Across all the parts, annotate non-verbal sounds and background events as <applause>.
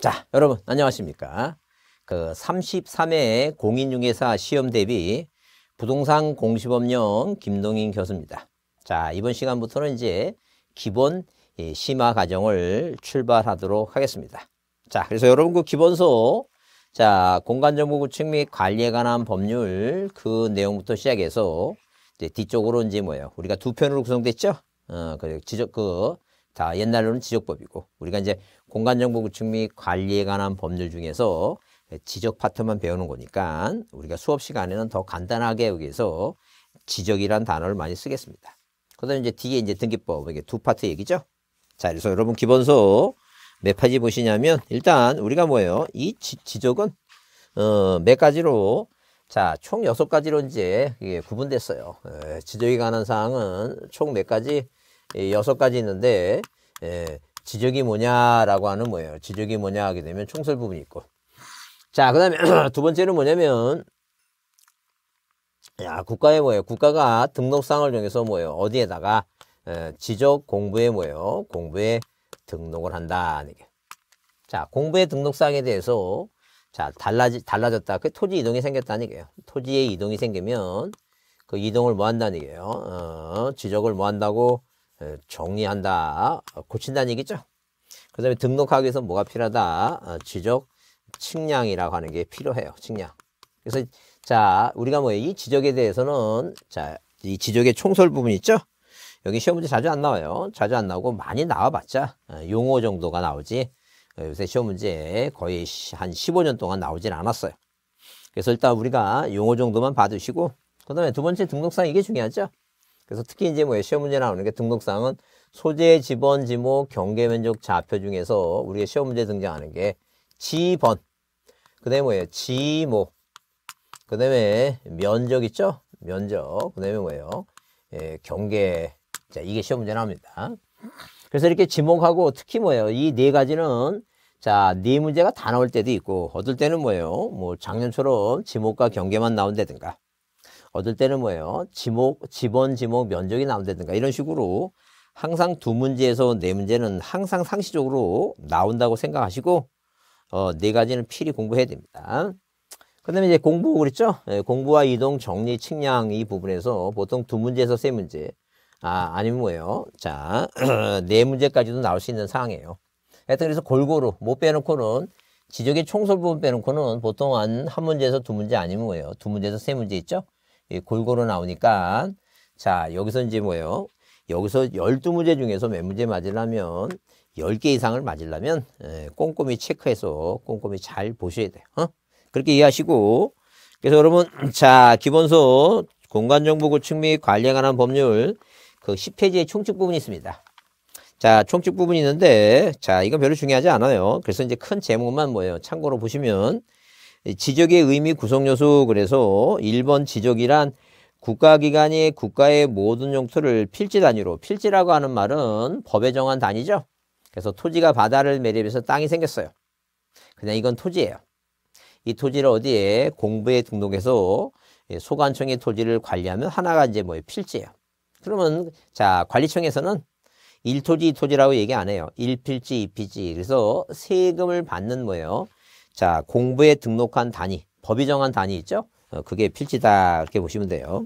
자, 여러분 안녕하십니까? 그 33회 공인중개사 시험 대비 부동산 공시법령 김동인 교수입니다. 자, 이번 시간부터는 이제 기본 예, 심화 과정을 출발하도록 하겠습니다. 자, 그래서 여러분 그 기본소 자, 공간정보 구축 및 관리에 관한 법률 그 내용부터 시작해서 이제 뒤쪽으로 이제 뭐예요? 우리가 두 편으로 구성됐죠? 어, 그리고 지적 그 자, 옛날로는 지적법이고 우리가 이제 공간정보 구축 및 관리에 관한 법률 중에서 지적 파트만 배우는 거니까 우리가 수업 시간에는 더 간단하게 여기서 지적이란 단어를 많이 쓰겠습니다. 그다음에 이제 뒤에 이제 등기법 이게 두 파트 얘기죠. 자, 그래서 여러분 기본서 몇 페이지 보시냐면 일단 우리가 뭐예요? 이 지, 적은 어, 몇 가지로 자, 총 여섯 가지로 이제 이게 구분됐어요. 에, 지적에 관한 사항은 총 몇 가지 여섯 가지 있는데 예, 지적이 뭐냐라고 하는 뭐예요. 지적이 뭐냐 하게 되면 총설 부분이 있고 자, 그 다음에 <clears throat> 두 번째는 뭐냐면 야, 국가의 뭐예요? 국가가 등록상을 정해서 뭐예요? 어디에다가 에, 예, 지적 공부에 뭐예요? 공부에 등록을 한다. 는 자, 공부의 등록상에 대해서 자, 달라지, 달라졌다. 그 토지 이동이 생겼다는 얘기예요. 토지의 이동이 생기면 그 이동을 뭐 한다는 얘기예요. 어, 지적을 뭐 한다고? 정리한다, 어, 고친다는 얘기죠. 그 다음에 등록하기 위해서 뭐가 필요하다? 어, 지적 측량이라고 하는 게 필요해요. 측량. 그래서 자 우리가 뭐 이 지적에 대해서는 자 이 지적의 총설 부분 있죠? 여기 시험 문제 자주 안 나와요. 자주 안 나오고 많이 나와봤자 어, 용어 정도가 나오지 요새 시험 문제 거의 한 15년 동안 나오진 않았어요. 그래서 일단 우리가 용어 정도만 봐두시고 그 다음에 두 번째 등록사항 이게 중요하죠. 그래서 특히 이제 뭐 시험 문제 나오는 게 등록사항은 소재, 지번, 지목, 경계 면적, 좌표 중에서 우리의 시험 문제 등장하는 게 지번, 그다음에 뭐예요? 지목, 그다음에 면적 있죠? 면적, 그다음에 뭐예요? 예, 경계. 자, 이게 시험 문제 나옵니다. 그래서 이렇게 지목하고 특히 뭐예요? 이 네 가지는 자, 네 문제가 다 나올 때도 있고 어떨 때는 뭐예요? 뭐 작년처럼 지목과 경계만 나온다든가 어떨 때는 뭐예요? 지목, 지번 지목 면적이 나온다든가 이런 식으로 항상 두 문제에서 네 문제는 항상 상시적으로 나온다고 생각하시고 어, 네 가지는 필히 공부해야 됩니다. 그 다음에 이제 공부 그랬죠? 예, 공부와 이동, 정리, 측량 이 부분에서 보통 두 문제에서 세 문제 아, 아니면 뭐예요? 자, <clears throat> 네 문제까지도 나올 수 있는 상황이에요. 하여튼 그래서 골고루 못 빼놓고는 지적의 총설 부분 빼놓고는 보통 한, 한 문제에서 두 문제 아니면 뭐예요? 두 문제에서 세 문제 있죠? 골고루 나오니까 자 여기서 이제 뭐예요? 여기서 12문제 중에서 몇 문제 맞으려면 10개 이상을 맞으려면 예, 꼼꼼히 체크해서 꼼꼼히 잘 보셔야 돼요. 어? 그렇게 이해하시고 그래서 여러분 <clears throat> 자 기본소 공간정보구 축및 관리에 관한 법률 그 10페이지에 총칙 부분이 있습니다. 자 총칙 부분이 있는데 자 이건 별로 중요하지 않아요. 그래서 이제 큰 제목만 뭐예요. 참고로 보시면 지적의 의미 구성 요소 그래서 1번 지적이란 국가기관이 국가의 모든 용토를 필지 단위로 필지라고 하는 말은 법에 정한 단위죠. 그래서 토지가 바다를 매립해서 땅이 생겼어요. 그냥 이건 토지예요. 이 토지를 어디에 공부에 등록해서 소관청의 토지를 관리하면 하나가 이제 뭐 필지예요. 그러면 자 관리청에서는 일토지 토지라고 얘기 안 해요. 일필지 이필지 그래서 세금을 받는 뭐예요. 자, 공부에 등록한 단위, 법이 정한 단위 있죠? 어, 그게 필지다. 이렇게 보시면 돼요.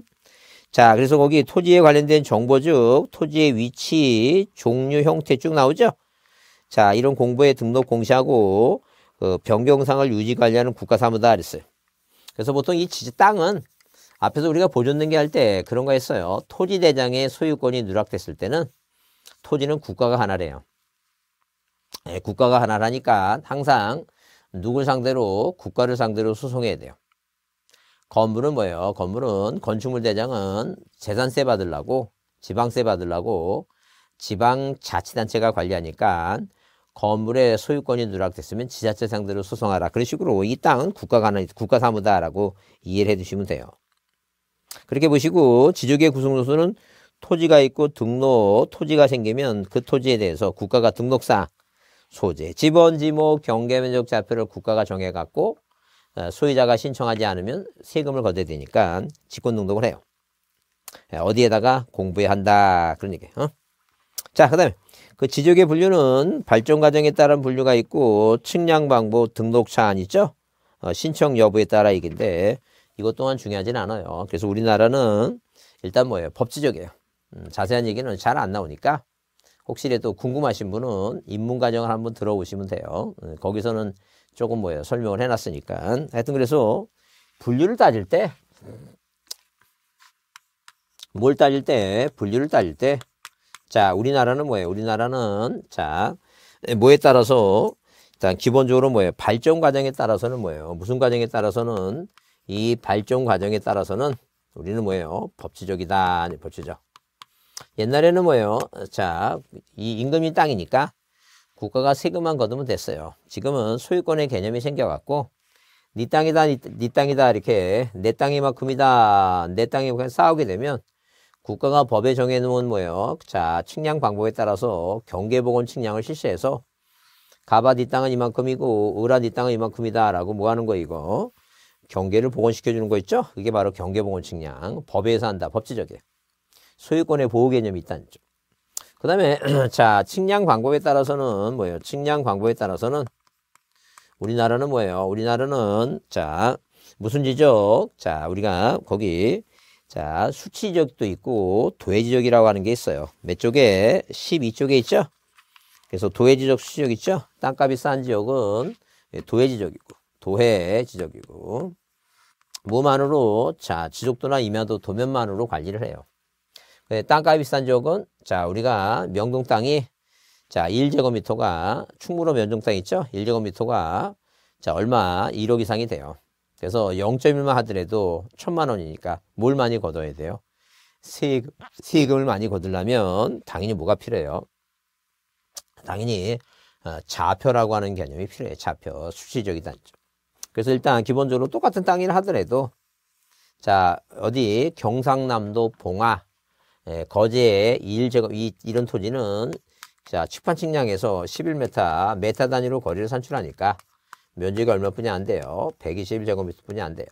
자, 그래서 거기 토지에 관련된 정보 즉, 토지의 위치, 종류, 형태 쭉 나오죠? 자, 이런 공부에 등록 공시하고, 그 변경상을 유지 관리하는 국가사무다 그랬어요. 그래서 보통 이 지지 땅은 앞에서 우리가 보존등기 할 때 그런 거 했어요. 토지 대장의 소유권이 누락됐을 때는 토지는 국가가 하나래요. 네, 국가가 하나라니까 항상 누굴 상대로 국가를 상대로 소송해야 돼요. 건물은 뭐예요? 건물은 건축물 대장은 재산세 받으려고 지방세 받으려고 지방자치단체가 관리하니까 건물의 소유권이 누락됐으면 지자체 상대로 소송하라. 그런 식으로 이 땅은 국가가 하는 국가 사무다라고 이해를 해주시면 돼요. 그렇게 보시고 지적의 구성 요소는 토지가 있고 등록 토지가 생기면 그 토지에 대해서 국가가 등록사 소재, 지번, 지목, 경계 면적 좌표를 국가가 정해갖고 어, 소유자가 신청하지 않으면 세금을 거둬야 되니까 직권 등록을 해요. 예, 어디에다가 공부해야 한다 그런 얘기예요. 어? 자, 그 다음에 그 지적의 분류는 발전 과정에 따른 분류가 있고 측량 방법, 등록 차안 있죠? 어, 신청 여부에 따라 얘기인데 이것 또한 중요하진 않아요. 그래서 우리나라는 일단 뭐예요? 법지적이에요. 음, 자세한 얘기는 잘 안 나오니까 혹시라도 궁금하신 분은 입문과정을 한번 들어보시면 돼요. 어, 거기서는 조금 뭐예요. 설명을 해놨으니까. 하여튼 그래서 분류를 따질 때, 뭘 따질 때, 분류를 따질 때, 자, 우리나라는 뭐예요? 우리나라는, 자, 뭐에 따라서, 일단 기본적으로 뭐예요? 발전 과정에 따라서는 뭐예요? 무슨 과정에 따라서는, 이 발전 과정에 따라서는 우리는 뭐예요? 법치적이다, 아니, 법치적. 옛날에는 뭐예요? 자, 이 임금이 땅이니까 국가가 세금만 거두면 됐어요. 지금은 소유권의 개념이 생겨갖고 네 땅이다, 네, 네 땅이다 이렇게 내 땅이만큼이다, 내 땅이 그냥 싸우게 되면 국가가 법에 정해놓은 뭐예요? 자, 측량 방법에 따라서 경계복원 측량을 실시해서 가바 네 땅은 이만큼이고 을아 네 땅은 이만큼이다 라고 뭐 하는 거 이거 경계를 복원시켜주는 거 있죠? 그게 바로 경계복원 측량 법에 서 한다 법치적이에요 소유권의 보호 개념이 있다는 점. 그 다음에 <clears throat> 자 측량 광고에 따라서는 뭐예요? 측량 광고에 따라서는 우리나라는 뭐예요? 우리나라는 자 무슨 지적? 자 우리가 거기 자 수치적도 있고 도해지적이라고 하는 게 있어요. 몇 쪽에? 12쪽에 있죠? 그래서 도해지적 수치적 있죠? 땅값이 싼 지역은 예, 도해지적이고 도해지적이고 뭐만으로자 지속도나 임야도 도면만으로 관리를 해요. 네, 땅값이 비싼 지역은 자 우리가 명동 땅이 자 1제곱미터가 충무로 면적 땅 있죠? 1제곱미터가 자 얼마 1억 이상이 돼요. 그래서 0.1만 하더라도 천만 원이니까 뭘 많이 걷어야 돼요? 세금, 세금을 많이 걷으려면 당연히 뭐가 필요해요? 당연히 자표라고 어, 하는 개념이 필요해요. 자표, 수치적인 단점. 그래서 일단 기본적으로 똑같은 땅이라 하더라도 자 어디 경상남도 봉화 예, 거제의 1제곱, 이, 이런 토지는 자, 측판 측량에서 11m, 메타 단위로 거리를 산출하니까 면적이 얼마뿐이 안 돼요. 121제곱미터뿐이 안 돼요.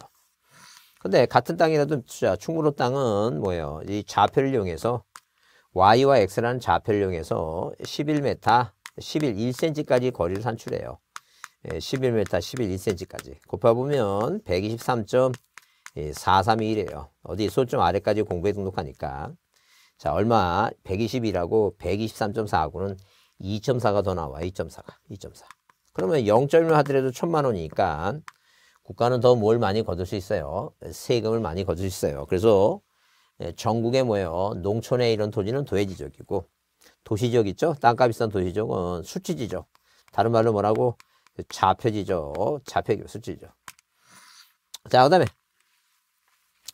근데 같은 땅이라도 자, 충무로 땅은 뭐예요? 이 좌표를 이용해서 y와 x라는 좌표를 이용해서 11m, 11, 1cm까지 거리를 산출해요. 예, 11m, 11, 1cm까지. 곱해보면 123.4321이에요. 예, 어디 소점 아래까지 공부에 등록하니까. 자, 얼마? 120이라고 123.4하고는 2.4가 더 나와. 2.4가. 2.4. 그러면 0.1만 하더라도 천만 원이니까 국가는 더 뭘 많이 거둘 수 있어요. 세금을 많이 거둘 수 있어요. 그래서 예, 전국에 뭐예요? 농촌에 이런 토지는 도해지적이고 도시적 있죠? 땅값 이싼도시적은 수치지죠. 다른 말로 뭐라고? 좌표지죠. 좌표기 수치죠. 자, 그 다음에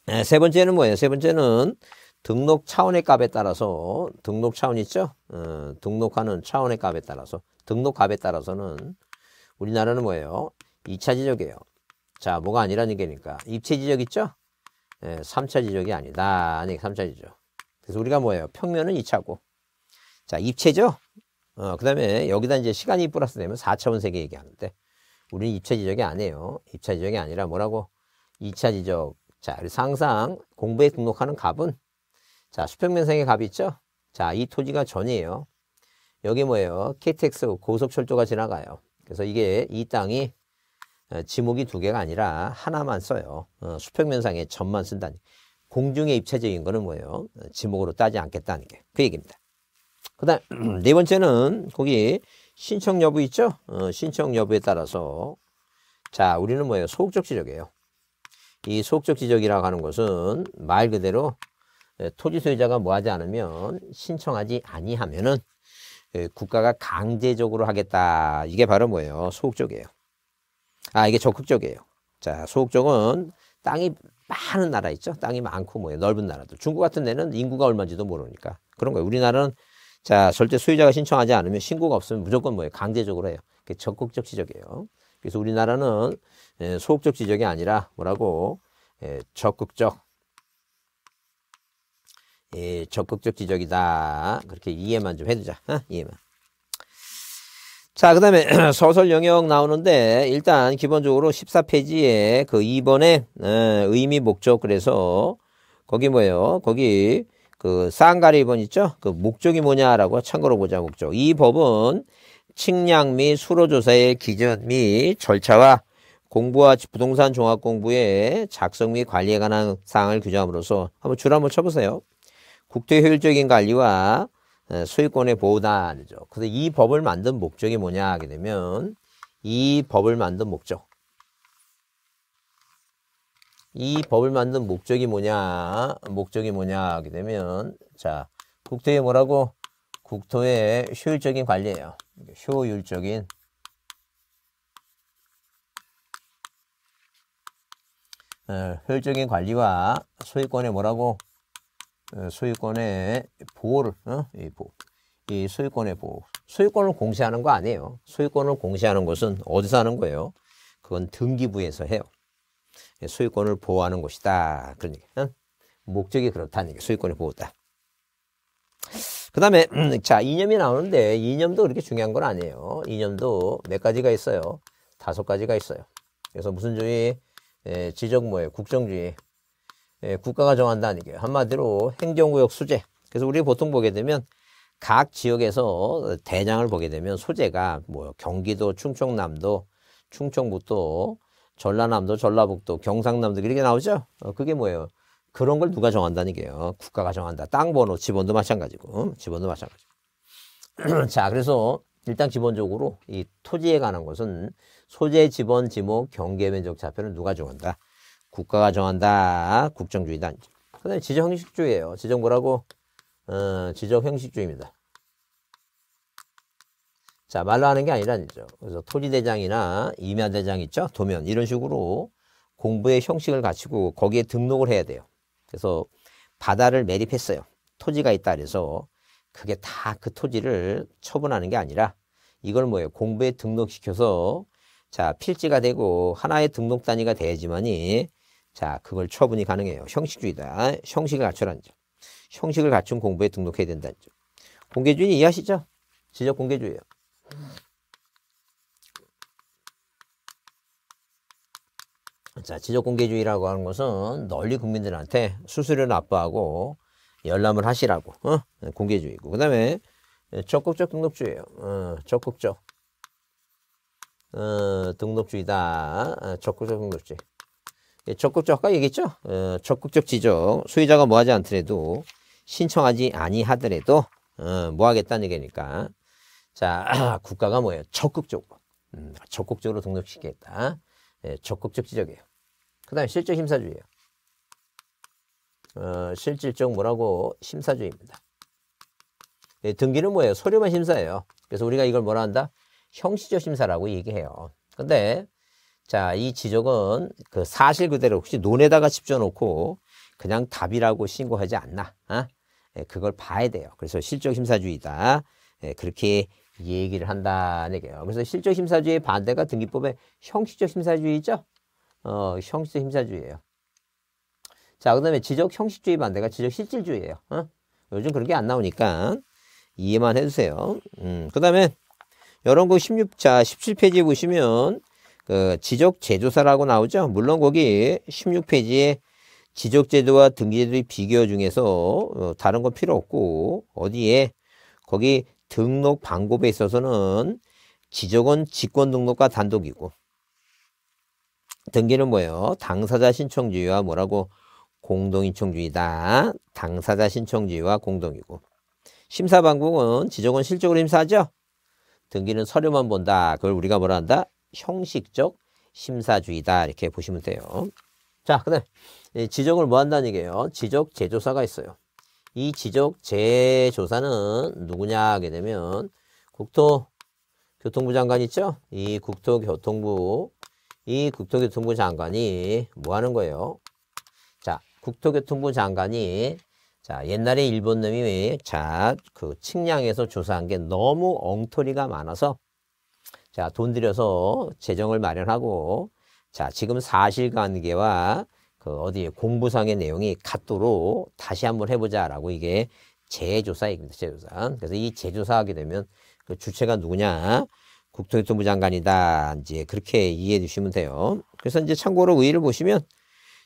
예, 세 번째는 뭐예요? 세 번째는 등록 차원의 값에 따라서 등록 차원 있죠? 어, 등록하는 차원의 값에 따라서 등록 값에 따라서는 우리나라는 뭐예요? 2차 지적이에요. 자, 뭐가 아니라는 얘기니까 입체 지적 있죠? 예, 3차 지적이 아니다. 아니, 3차 지적. 그래서 우리가 뭐예요? 평면은 2차고. 자, 입체죠? 어, 그 다음에 여기다 이제 시간이 플러스 되면 4차원 세계 얘기하는데 우리는 입체 지적이 아니에요. 입체 지적이 아니라 뭐라고? 2차 지적. 자, 상상 공부에 등록하는 값은 자, 수평면상의 값이 있죠? 자, 이 토지가 전이에요. 여기 뭐예요? KTX 고속철도가 지나가요. 그래서 이게 이 땅이 어, 지목이 두 개가 아니라 하나만 써요. 어, 수평면상에 전만 쓴다니. 공중에 입체적인 거는 뭐예요? 지목으로 따지 않겠다는 게 그 얘기입니다. 그 다음 <clears throat> 네 번째는 거기 신청 여부 있죠? 어, 신청 여부에 따라서 자 우리는 뭐예요? 소극적 지적이에요. 이 소극적 지적이라고 하는 것은 말 그대로 예, 토지 소유자가 뭐하지 않으면 신청하지 아니하면은 예, 국가가 강제적으로 하겠다. 이게 바로 뭐예요? 소극적이에요. 아 이게 적극적이에요. 자 소극적은 땅이 많은 나라 있죠. 땅이 많고 뭐예요. 넓은 나라도. 중국 같은 데는 인구가 얼마인지도 모르니까. 그런 거예요. 우리나라는 자 절대 소유자가 신청하지 않으면 신고가 없으면 무조건 뭐예요. 강제적으로 해요. 그게 적극적 지적이에요. 그래서 우리나라는 예, 소극적 지적이 아니라 뭐라고 적극적 예, 적극적 지적이다. 그렇게 이해만 좀 해두자. 어? 이해만. 자, 그 다음에 <clears throat> 소설 영역 나오는데, 일단 기본적으로 14페이지에 그 2번에 어, 의미, 목적, 그래서 거기 뭐예요? 거기 그 쌍가리 2번 있죠? 그 목적이 뭐냐라고 참고로 보자, 목적. 이 법은 측량 및 수로조사의 기준 및 절차와 공부와 부동산 종합 공부의 작성 및 관리에 관한 사항을 규정함으로써 한번 줄 한번 쳐보세요. 국토의 효율적인 관리와 소유권의 보호다. 그래서 이 법을 만든 목적이 뭐냐 하게 되면 이 법을 만든 목적 이 법을 만든 목적이 뭐냐 목적이 뭐냐 하게 되면 자 국토의 뭐라고 국토의 효율적인 관리예요 효율적인 효율적인 관리와 소유권의 뭐라고 어, 소유권의 보호를 어? 이 보호. 이 소유권의 보호. 소유권을 공시하는 거 아니에요. 소유권을 공시하는 것은 어디서 하는 거예요? 그건 등기부에서 해요. 예, 소유권을 보호하는 것이다. 그런 얘기. 응? 목적이 그렇다는 얘기. 소유권의 보호다. 그 다음에 음, 자 이념이 나오는데 이념도 그렇게 중요한 건 아니에요. 이념도 몇 가지가 있어요. 다섯 가지가 있어요. 그래서 무슨 주의? 예, 지정모의 국정주의, 예, 국가가 정한다는 얘기예요. 한마디로 행정구역 수재. 그래서 우리 보통 보게 되면 각 지역에서 대장을 보게 되면 소재가 뭐 경기도, 충청남도, 충청북도, 전라남도, 전라북도, 경상남도 이렇게 나오죠. 어, 그게 뭐예요? 그런 걸 누가 정한다는 게요. 국가가 정한다. 땅 번호, 지번도 마찬가지고, 음, 지번도 마찬가지고. <clears throat> 자, 그래서 일단 기본적으로 이 토지에 관한 것은 소재, 지번, 지목, 경계 면적 좌표는 누가 정한다. 국가가 정한다. 국정주의다. 그다음에 지적 형식주의예요. 지정 뭐라고? 어, 지적 형식주의입니다. 자, 말로 하는 게 아니라죠. 그래서 토지대장이나 임야대장 있죠? 도면. 이런 식으로 공부의 형식을 갖추고 거기에 등록을 해야 돼요. 그래서 바다를 매립했어요. 토지가 있다 그래서 그게 다 그 토지를 처분하는 게 아니라 이걸 뭐예요? 공부에 등록시켜서 자 필지가 되고 하나의 등록 단위가 되지만이 자, 그걸 처분이 가능해요. 형식주의다. 형식을 갖추라는 점. 형식을 갖춘 공부에 등록해야 된다는 점. 공개주의 이해하시죠? 지적 공개주의예요. 자, 지적 공개주의라고 하는 것은 널리 국민들한테 수수료 를 납부하고 열람을 하시라고. 어? 공개주의고. 그다음에 적극적 등록주의예요. 어, 적극적. 어, 등록주의다. 어, 적극적 등록주의. 예, 적극적 아까 얘기했죠? 어, 적극적 지적 소유자가 뭐하지 않더라도 신청하지 아니하더라도 어, 뭐하겠다는 얘기니까 자 <clears throat> 국가가 뭐예요? 적극적으로 음, 적극적으로 등록시키겠다. 예, 적극적 지적이에요. 그 다음에 실적 심사주의예요. 어, 실질적 뭐라고 심사주의입니다. 예, 등기는 뭐예요? 서류만심사해요 그래서 우리가 이걸 뭐라 한다? 형식적 심사라고 얘기해요. 근데 자, 이 지적은 그 사실 그대로 혹시 논에다가 집어놓고 그냥 답이라고 신고하지 않나. 어? 예, 그걸 봐야 돼요. 그래서 실적 심사주의다. 예, 그렇게 얘기를 한다는 얘예요 그래서 실적 심사주의 반대가 등기법의 형식적 심사주의죠. 어, 형식적 심사주의예요. 자, 그다음에 지적 형식주의 반대가 지적 실질주의예요. 어? 요즘 그런 게 안 나오니까 이해만 해주세요. 음, 그다음에 여러분 그 16자 17페이지 보시면 그 지적 제조사라고 나오죠. 물론 거기 16페이지에 지적 제도와 등기 제도의 비교 중에서 어, 다른 건 필요 없고 어디에 거기 등록 방법에 있어서는 지적은 직권 등록과 단독이고 등기는 뭐예요? 당사자 신청주의와 뭐라고 공동인청주의다. 당사자 신청주의와 공동이고 심사 방법은 지적은 실적으로 심사하죠. 등기는 서류만 본다. 그걸 우리가 뭐라 한다? 형식적 심사주의다 이렇게 보시면 돼요. 자, 그다음 지적을 뭐 한다는 얘기예요? 지적 재조사가 있어요. 이 지적 재조사는 누구냐 하게 되면 국토교통부 장관 있죠? 이 국토교통부 이 국토교통부 장관이 뭐 하는 거예요? 자, 국토교통부 장관이 자, 옛날에 일본 놈이 자, 그 측량에서 조사한 게 너무 엉터리가 많아서 자, 돈 들여서 재정을 마련하고 자, 지금 사실관계와 그 어디 공부상의 내용이 같도록 다시 한번 해보자라고 이게 재조사입니다. 재조사. 그래서 이 재조사하게 되면 그 주체가 누구냐? 국토교통부 장관이다. 이제 그렇게 이해해 주시면 돼요. 그래서 이제 참고로 의의를 보시면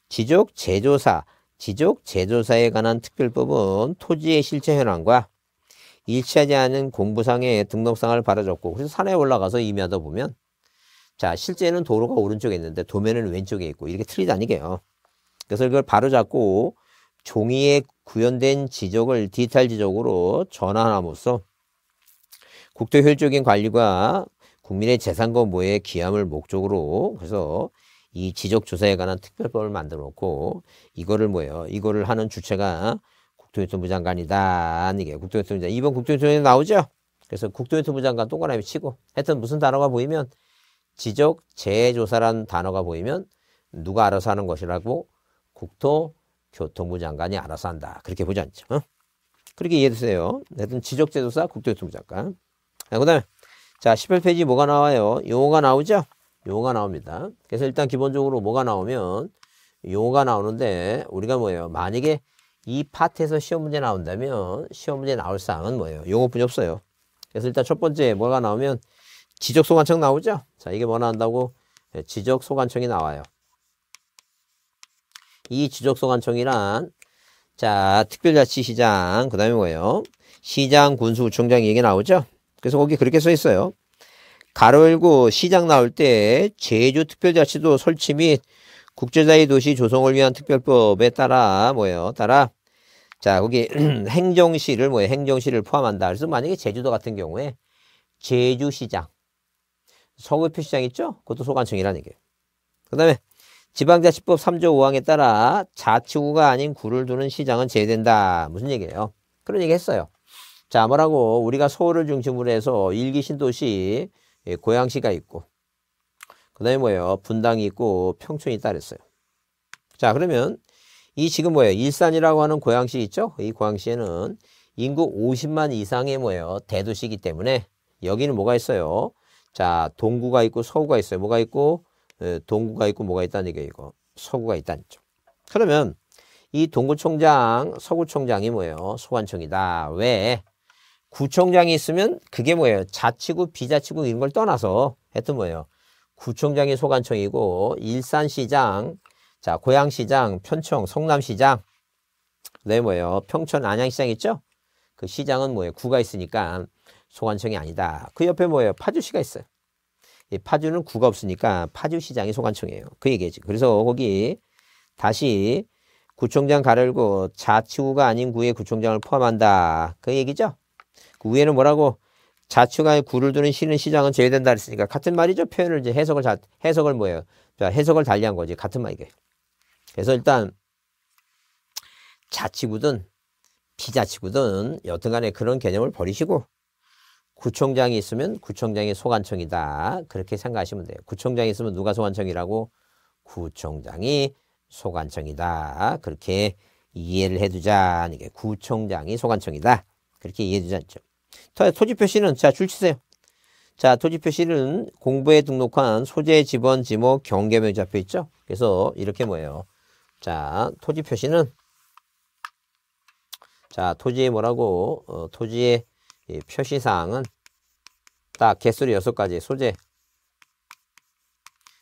지적 재조사, 지적 재조사에 관한 특별법은 토지의 실체 현황과 일치하지 않은 공부상의 등록상을 받아줬고 그래서 산에 올라가서 임의하다 보면 자 실제는 도로가 오른쪽에 있는데 도면은 왼쪽에 있고 이렇게 틀리 다니게요. 그래서 이걸 바로잡고 종이에 구현된 지적을 디지털 지적으로 전환함으로써 국토 효율적인 관리가 국민의 재산 과보에 기함을 목적으로 그래서 이 지적 조사에 관한 특별법을 만들어 놓고 이거를 뭐예요? 이거를 하는 주체가 국토교통부 장관이다. 아니게 국토교통부 장관. 이번 국토교통부 장관 나오죠? 그래서 국토교통부 장관 동그라미 치고 하여튼 무슨 단어가 보이면 지적 재조사란 단어가 보이면 누가 알아서 하는 것이라고 국토교통부 장관이 알아서 한다. 그렇게 보지 않죠. 어? 그렇게 이해해 주세요. 하여튼 지적재조사 국토교통부 장관. 자, 그 다음에 자 11페이지 뭐가 나와요? 용어가 나오죠? 용어가 나옵니다. 그래서 일단 기본적으로 뭐가 나오면 용어가 나오는데 우리가 뭐예요? 만약에 이 파트에서 시험 문제 나온다면 시험 문제 나올 사항은 뭐예요? 요것뿐이 없어요. 그래서 일단 첫 번째 뭐가 나오면 지적 소관청 나오죠? 자, 이게 뭐 나온다고? 네, 지적 소관청이 나와요. 이 지적 소관청이란 자, 특별자치시장, 그 다음에 뭐예요? 시장, 군수, 우총장 얘기 나오죠? 그래서 거기 그렇게 써 있어요. 가로 열고 시장 나올 때 제주특별자치도 설치 및 국제자의 도시 조성을 위한 특별법에 따라 뭐예요? 따라 자 거기 <clears throat> 행정시를 뭐예요? 행정시를 포함한다. 그래서 만약에 제주도 같은 경우에 제주시장, 서울표시장 있죠? 그것도 소관청이라는 게그 다음에 지방자치법 3조 5항에 따라 자치구가 아닌 구를 두는 시장은 제외된다. 무슨 얘기예요? 그런 얘기 했어요. 자 뭐라고 우리가 서울을 중심으로 해서 일기 신도시 예, 고양시가 있고 그 다음에 뭐예요? 분당이 있고 평촌이 있다 그랬어요. 자 그러면 이 지금 뭐예요? 일산이라고 하는 고양시 있죠? 이 고양시에는 인구 50만 이상의 뭐예요? 대도시이기 때문에 여기는 뭐가 있어요? 자 동구가 있고 서구가 있어요. 뭐가 있고 예, 동구가 있고 뭐가 있다는 얘기예요이거 서구가 있다는 얘기죠. 그러면 이 동구총장, 서구총장이 뭐예요? 소관청이다. 왜? 구청장이 있으면 그게 뭐예요? 자치구, 비자치구 이런 걸 떠나서 하여튼 뭐예요? 구청장이 소관청이고 일산시장, 자 고양시장, 편청, 성남시장, 그 뭐예요? 평촌 안양시장 있죠? 그 시장은 뭐예요? 구가 있으니까 소관청이 아니다. 그 옆에 뭐예요? 파주시가 있어요. 이 파주는 구가 없으니까 파주시장이 소관청이에요. 그 얘기지. 그래서 거기 다시 구청장 가를고 자치구가 아닌 구의 구청장을 포함한다. 그 얘기죠. 그 위에는 뭐라고? 자축하에 구를 두는 신은 시장은 제외된다 했으니까 같은 말이죠. 표현을 이제 해석을 자, 해석을 뭐예요? 자, 해석을 달리한 거지. 같은 말이게. 그래서 일단 자치구든 비자치구든 여튼간에 그런 개념을 버리시고 구청장이 있으면 구청장이 소관청이다. 그렇게 생각하시면 돼요. 구청장이 있으면 누가 소관청이라고? 구청장이 소관청이다. 그렇게 이해를 해두자. 구청장이 소관청이다. 그렇게 이해해두자. 자, 토지 표시는 자, 줄 치세요. 자, 토지 표시는 공부에 등록한 소재, 지번, 지목, 경계명이 잡혀 있죠. 그래서 이렇게 뭐예요? 자, 토지 표시는 자, 토지에 뭐라고 어, 토지의 표시 사항은 딱 개수로 여섯 가지 소재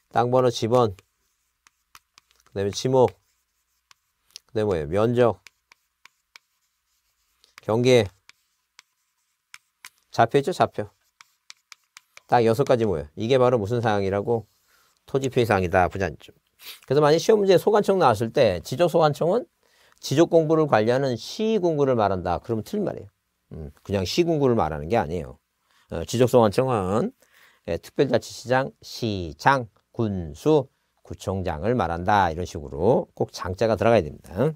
땅 번호 지번 그다음에 지목 그다음에 뭐예요? 면적 경계 좌표죠 좌표. 딱 여섯 가지 모여. 이게 바로 무슨 사항이라고? 토지표의 사항이다. 부산점. 그래서 만약 시험 문제 에 소관청 나왔을 때 지적소관청은 지적공부를 관리하는 시공구를 말한다. 그러면 틀린 말이에요. 음, 그냥 시공구를 말하는 게 아니에요. 어, 지적소관청은 예, 특별자치시장, 시장, 군수, 구청장을 말한다. 이런 식으로 꼭 장자가 들어가야 됩니다.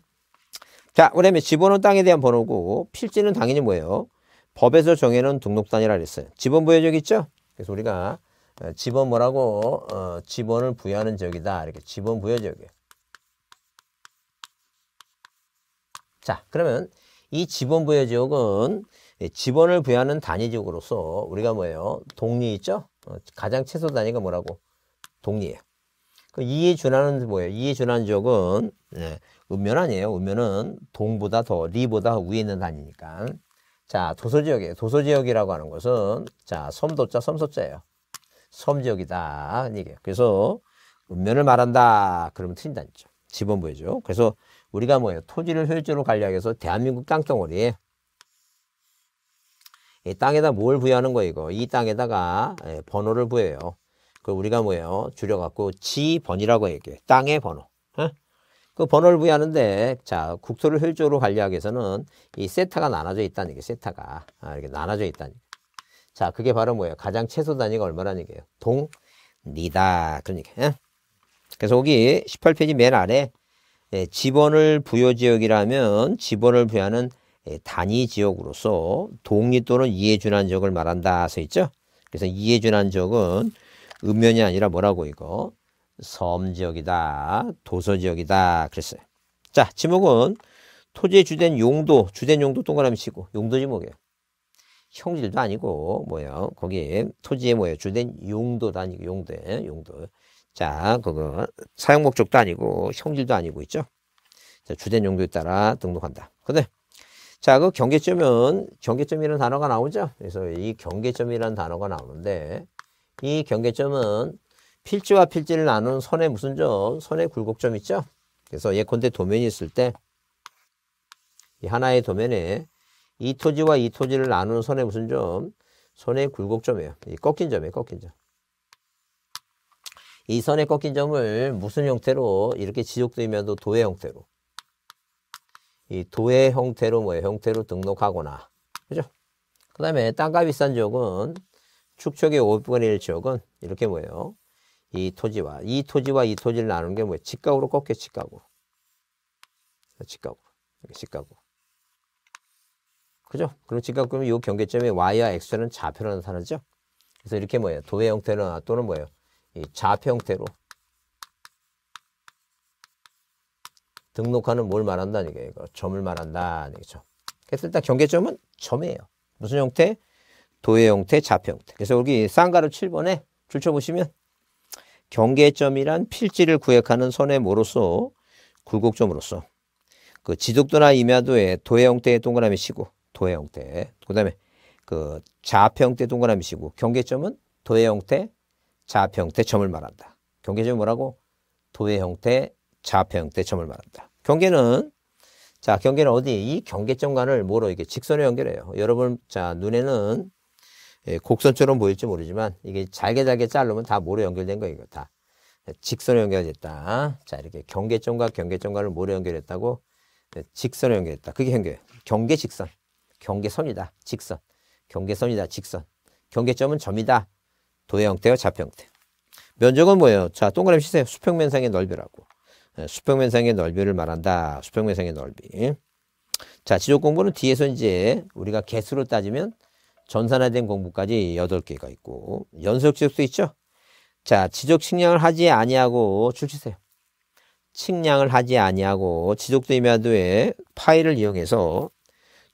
자, 그다음에 집어넣은 땅에 대한 번호고 필지는 당연히 뭐예요? 법에서 정해놓은 등록단이라 그랬어요. 지번 부여 지역 있죠? 그래서 우리가 어, 지번 뭐라고 어, 지번을 부여하는 지역이다. 이렇게 지번 부여 지역이에요. 자, 그러면 이 지번 부여 지역은 예, 지번을 부여하는 단위 지역으로서 우리가 뭐예요? 동리 있죠? 어, 가장 최소 단위가 뭐라고? 동리예요. 그 이에 준하는 뭐예요? 이에 준하는 지역은 네, 읍면 아니에요. 읍면은 동보다 더 리보다 위에 있는 단위니까. 자, 도서지역이에요. 도서지역이라고 하는 것은 자, 섬도자, 섬소자예요. 섬지역이다. 이게 그래서 읍면을 말한다. 그러면 틀린다는 거죠. 지번부에죠 그래서 우리가 뭐예요? 토지를 효율적으로 관리하기 위해서 대한민국 땅덩어리 에이 땅에다 뭘 부여하는 거예요, 이거? 이 땅에다가 예, 번호를 부여해요. 그 우리가 뭐예요? 줄여갖고 지번이라고 얘기해요. 땅의 번호. 어? 그 번호를 부여하는데 자 국토를 효율적으로 관리하기 위해서는 이 세타가 나눠져 있다는 얘기 세타가 아, 이렇게 나눠져 있다는 얘기. 자 그게 바로 뭐예요? 가장 최소 단위가 얼마라는 얘기예요? 동니다 그러니까 예? 그래서 여기 18페이지 맨 아래 예, 지번을 부여 지역이라면 지번을 부여하는 예, 단위 지역으로서 동리 또는 이해 준한 지역을 말한다 써 있죠. 그래서 이해 준한 지역은 읍면이 아니라 뭐라고 이거 섬 지역이다. 도서 지역이다. 그랬어요. 자, 지목은 토지의 주된 용도, 주된 용도 동그라미 치고 용도 지목이에요. 형질도 아니고 뭐예요. 거기 토지의 뭐예요. 주된 용도도 아니고 용도예 용도. 자, 그거 사용 목적도 아니고 형질도 아니고 있죠. 자, 주된 용도에 따라 등록한다. 근데 자, 그 경계점은 경계점이라는 단어가 나오죠. 그래서 이 경계점이라는 단어가 나오는데 이 경계점은 필지와 필지를 나누는 선의 무슨 점? 선의 굴곡점 있죠? 그래서 예컨대 도면이 있을 때 이 하나의 도면에 이 토지와 이 토지를 나누는 선의 무슨 점? 선의 굴곡점이에요. 이 꺾인 점이에요. 꺾인 점. 이 선의 꺾인 점을 무슨 형태로 이렇게 지속되면도 도의 형태로 이 도의 형태로 뭐예요? 형태로 등록하거나 그죠? 그 다음에 땅값이 싼 지역은 축척의 5분의 1 지역은 이렇게 뭐예요? 이 토지와 이 토지와 이 토지를 나누는 게 뭐예요? 직각으로 꺾여 직각으로. 직각으로. 직각으로. 그죠? 그럼 직각 그러이 경계점의 y와 x는 좌표로 나타나죠? 그래서 이렇게 뭐예요? 도의 형태나 또는 뭐예요? 이 좌표 형태로 등록하는 뭘 말한다는 게 이거 점을 말한다는 얘죠 그래서 일단 경계점은 점이에요. 무슨 형태? 도의 형태, 좌표 형태. 그래서 여기 쌍가로 7번에 줄쳐보시면 경계점이란 필지를 구획하는 선의모로서 굴곡점으로서 그 지독도나 임야도에 도의 형태의 동그라미 시고 도의 형태 그다음에 그좌평대 동그라미 시고 경계점은 도의 형태 좌평대 점을 말한다. 경계점이 뭐라고? 도의 형태 좌평대 점을 말한다. 경계는 자 경계는 어디? 이경계점관을 뭐로 이게 직선에 연결해요. 여러분 자 눈에는 예, 곡선처럼 보일지 모르지만 이게 잘게 잘게 자르면 다 모래 연결된 거예요. 이거 다 직선에 연결됐다. 자 이렇게 경계점과 경계점과를 모래 연결했다고 네, 직선에 연결했다. 그게 경계 경계 직선 경계선이다. 직선 경계선이다. 직선 경계점은 점이다. 도의 형태와 좌표 형태. 면적은 뭐예요? 자 동그라미 치세요. 수평면상의 넓이라고. 네, 수평면상의 넓이를 말한다. 수평면상의 넓이. 자 지적 공부는 뒤에서 이제 우리가 개수로 따지면 전산화된 공부까지 8개가 있고 연속 지적도 있죠. 자, 지적 측량을 하지 아니하고 줄치세요. 측량을 하지 아니하고 지적도 임야도에 파일을 이용해서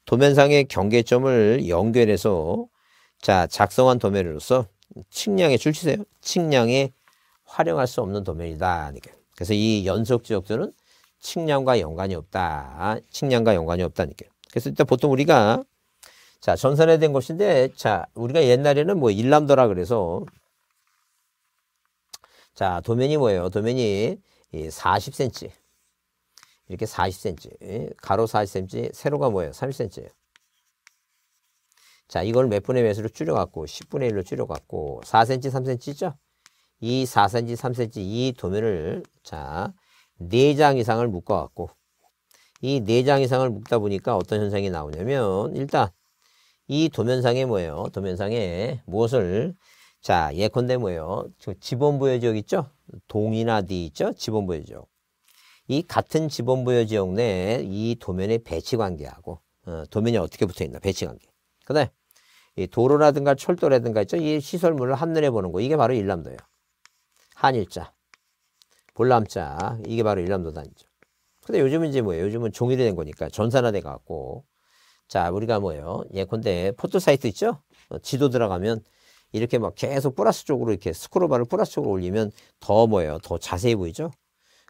도면상의 경계점을 연결해서 자, 작성한 도면으로서 측량에 줄치세요. 측량에 활용할 수 없는 도면이다. 그래서 이 연속 지적도는 측량과 연관이 없다. 측량과 연관이 없다니까요. 그래서 일단 보통 우리가 자, 전선에된 것인데, 자, 우리가 옛날에는 뭐 일람더라 그래서, 자, 도면이 뭐예요? 도면이 40cm. 이렇게 40cm. 가로 40cm, 세로가 뭐예요? 30cm. 자, 이걸 몇 분의 몇으로 줄여갖고, 10분의 1로 줄여갖고, 4cm, 3cm죠? 이 4cm, 3cm 이 도면을, 자, 4장 이상을 묶어갖고, 이 4장 이상을 묶다 보니까 어떤 현상이 나오냐면, 일단, 이 도면상에 뭐예요? 도면상에 무엇을 자 예컨대 뭐예요? 지번부여 지역 있죠? 동이나 디 있죠? 지번부여 지역. 이 같은 지번부여 지역 내에 이 도면의 배치 관계하고 어, 도면이 어떻게 붙어 있나 배치 관계. 그다음 에이 도로라든가 철도라든가 있죠? 이 시설물을 한눈에 보는 거 이게 바로 일람도예요. 한일자, 볼람자 이게 바로 일람도 단위죠. 근데 요즘은 이제 뭐예요? 요즘은 종이로 된 거니까 전산화돼 갖고 자, 우리가 뭐예요? 예컨대 포털 사이트 있죠? 어, 지도 들어가면 이렇게 막 계속 플러스 쪽으로 이렇게 스크롤바를 플러스 쪽으로 올리면 더 뭐예요? 더 자세히 보이죠?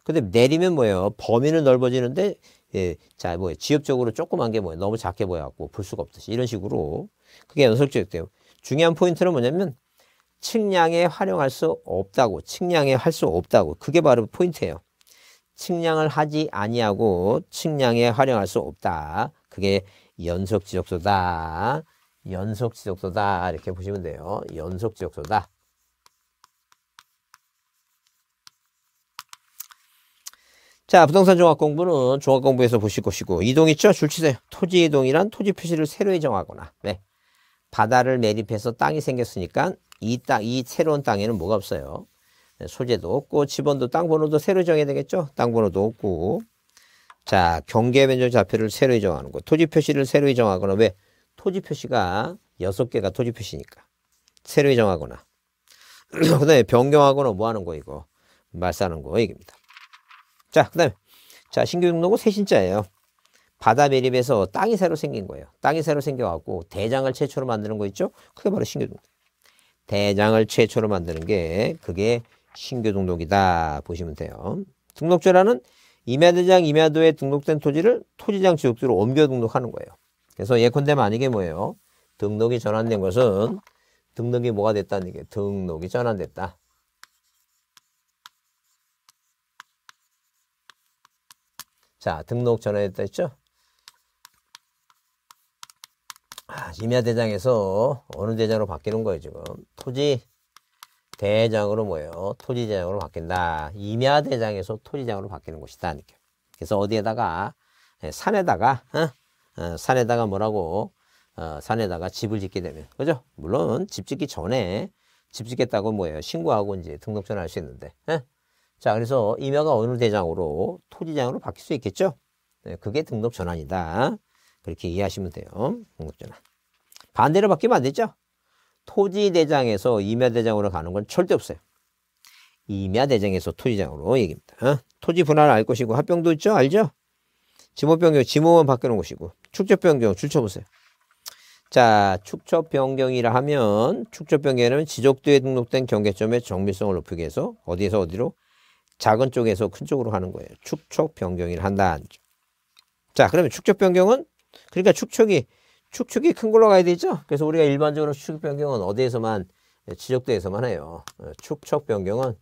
근데 내리면 뭐예요? 범위는 넓어지는데 예, 자, 뭐예요? 지역적으로 조그만 게 뭐예요? 너무 작게 보여갖고 볼 수가 없듯이 이런 식으로 그게 연속적이에요. 중요한 포인트는 뭐냐면 측량에 활용할 수 없다고 측량에 할 수 없다고 그게 바로 포인트예요. 측량을 하지 아니하고 측량에 활용할 수 없다. 그게 연속 지적소다. 연속 지적소다. 이렇게 보시면 돼요. 연속 지적소다. 자, 부동산 종합 공부는 종합 공부에서 보실 것이고 이동 있죠? 줄 치세요. 토지 이동이란 토지 표시를 새로 해정하거나 네. 바다를 매립해서 땅이 생겼으니까 이 땅, 이 새로운 땅에는 뭐가 없어요. 네, 소재도 없고 지번도 땅 번호도 새로 정해야 되겠죠? 땅 번호도 없고 자, 경계 면적 좌표를 새로이 정하는 거. 토지 표시를 새로이 정하거나 왜? 토지 표시가 6 개가 토지 표시니까. 새로이 정하거나. <clears throat> 그다음에 변경하거나 뭐 하는 거 이거. 말싸는 거 얘기입니다. 자, 그다음에 자, 신규 등록은 세신자예요. 바다 매립에서 땅이 새로 생긴 거예요. 땅이 새로 생겨갖고 대장을 최초로 만드는 거 있죠? 그게 바로 신규 등록. 대장을 최초로 만드는 게 그게 신규 등록이다 보시면 돼요. 등록제라는 임야대장 임야도에 등록된 토지를 토지장 지역주로 옮겨 등록하는 거예요. 그래서 예컨대 만약에 뭐예요? 등록이 전환된 것은 등록이 뭐가 됐다는 얘기예요. 등록이 전환됐다. 자, 등록 전환됐다 했죠? 아, 임야대장에서 어느 대장으로 바뀌는 거예요, 지금? 토지 대장으로 뭐예요? 토지장으로 바뀐다. 임야대장에서 토지장으로 바뀌는 것이다. 이렇게. 그래서 어디에다가 예, 산에다가 어? 어? 산에다가 뭐라고 어, 산에다가 집을 짓게 되면 그죠? 물론 집 짓기 전에 집 짓겠다고 뭐예요? 신고하고 이제 등록전 할수 있는데 에? 예? 자 그래서 임야가 어느 대장으로 토지장으로 바뀔 수 있겠죠? 네, 그게 등록 전환이다. 그렇게 이해하시면 돼요. 등록 전환. 반대로 바뀌면 안 되죠? 토지대장에서 임야대장으로 가는 건 절대 없어요. 임야대장에서 토지장으로 얘기입니다. 어? 토지 분할을 알 것이고 합병도 있죠? 알죠? 지목변경, 지목만 바뀌는 것이고 축적변경 줄쳐보세요. 자, 축적변경이라 하면 축적변경에는 지적도에 등록된 경계점의 정밀성을 높이기 위해서 어디에서 어디로? 작은 쪽에서 큰 쪽으로 하는 거예요. 축척변경이라 한다. 자, 그러면 축적변경은 그러니까 축척이 축축이 큰 걸로 가야 되죠. 그래서 우리가 일반적으로 축 변경은 어디에서만 예, 지적도에서만 해요. 어, 축척 변경은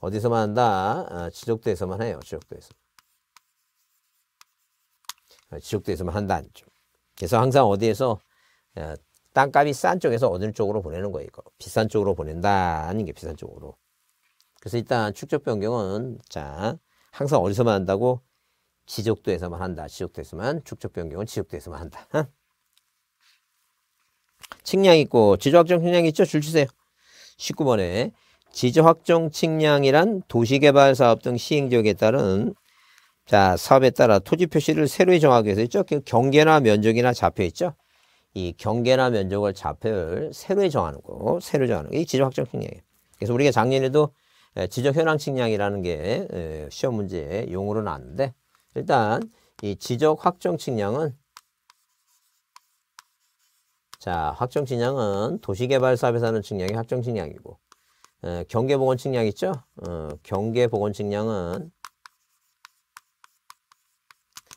어디서만 한다? 어, 지적도에서만 해요. 지적도에서. 어, 지적도에서만 한다. 그래서 항상 어디에서 땅값이 싼 쪽에서 어느 쪽으로 보내는 거예요. 비싼 쪽으로 보낸다. 아닌 게 비싼 쪽으로. 그래서 일단 축적 변경은 자 항상 어디서만 한다고 지적도에서만 한다. 지적도에서만 축적 변경은 지적도에서만 한다. 측량 있고 지적확정 측량 있죠? 줄 치세요. 19번에 지적확정 측량이란 도시개발 사업 등 시행 지역에 따른 자 사업에 따라 토지 표시를 새로이 정하기 위해서 있죠. 경계나 면적이나 잡혀 있죠. 이 경계나 면적을 좌표를 새로에 정하는 거, 새로 정하는 게 지적 확정 측량이에요. 그래서 우리가 작년에도 지적 현황 측량이라는 게 시험 문제의 용어로 나왔는데 일단 이 지적 확정 측량은 자 확정 측량은 도시개발 사업에서 하는 측량이 확정 측량이고 어, 경계보건 측량 있죠? 어, 경계보건 측량은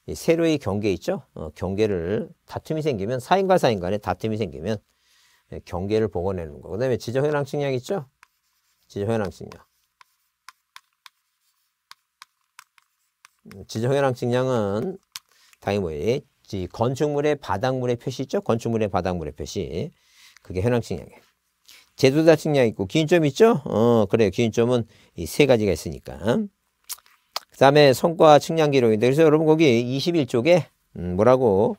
이 세로의 경계 있죠? 어, 경계를 다툼이 생기면 사인과 사인 간에 다툼이 생기면 예, 경계를 복원해놓은 거. 그 다음에 지적 현황 측량 있죠? 지적 현황 측량. 지정해랑 측량은 당이 뭐예 건축물의 바닥물의 표시 죠 건축물의 바닥물의 표시. 그게 현황 측량이에요. 제도다 측량 있고 기준점 있죠? 어, 그래요. 기준점은 이 세 가지가 있으니까. 그 다음에 성과 측량 기록인데 그래서 여러분 거기 21쪽에 음, 뭐라고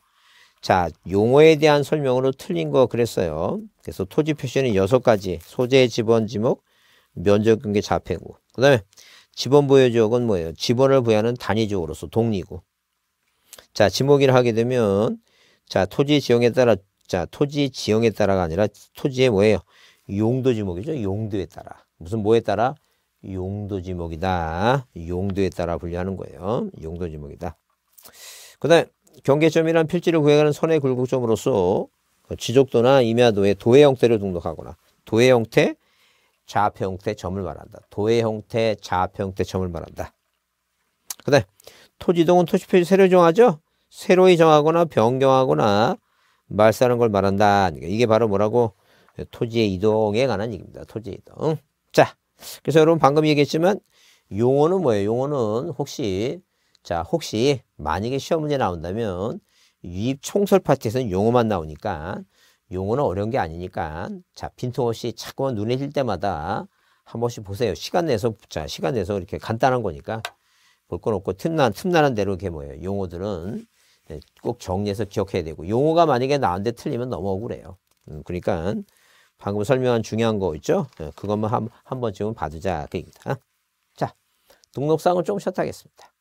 자 용어에 대한 설명으로 틀린 거 그랬어요. 그래서 토지 표시는 여 가지 소재 지번 지목 면적 경계 좌표고 그 다음에 지번 보유지역은 뭐예요? 지번을 부여하는 단위적으로서 동리고. 자, 지목이라 하게 되면 자, 토지 지형에 따라 자, 토지 지형에 따라가 아니라 토지의 뭐예요? 용도 지목이죠. 용도에 따라. 무슨 뭐에 따라? 용도 지목이다. 용도에 따라 분류하는 거예요. 용도 지목이다. 그다음 경계점이란 필지를 구해가는 선의 굴곡점으로서 지적도나 임야도의 도의 형태를 등록하거나 도의 형태, 좌표 형태 점을 말한다. 도의 형태, 좌표 형태 점을 말한다. 그 다음 토지동은 토지표지 세로 정하죠. 새로이 정하거나 변경하거나 말싸는 걸 말한다. 그러니까 이게 바로 뭐라고 토지의 이동에 관한 얘기입니다. 토지의 이동. 자, 그래서 여러분 방금 얘기했지만 용어는 뭐예요? 용어는 혹시 자 혹시 만약에 시험 문제 나온다면 유입 총설 파트에서는 용어만 나오니까 용어는 어려운 게 아니니까 자 빈틈없이 자꾸 만 눈에 띌 때마다 한 번씩 보세요. 시간 내서 자 시간 내서 이렇게 간단한 거니까 볼 건 없고 틈난 틈나는 대로 이렇게 뭐예요. 용어들은 네, 꼭 정리해서 기억해야 되고 용어가 만약에 나한테 틀리면 너무 억울해요. 음, 그러니까 방금 설명한 중요한 거 있죠? 네, 그것만 한, 한 번쯤은 봐두자 그 얘기입니다. 자, 등록상은 조금 쉬었다 하겠습니다.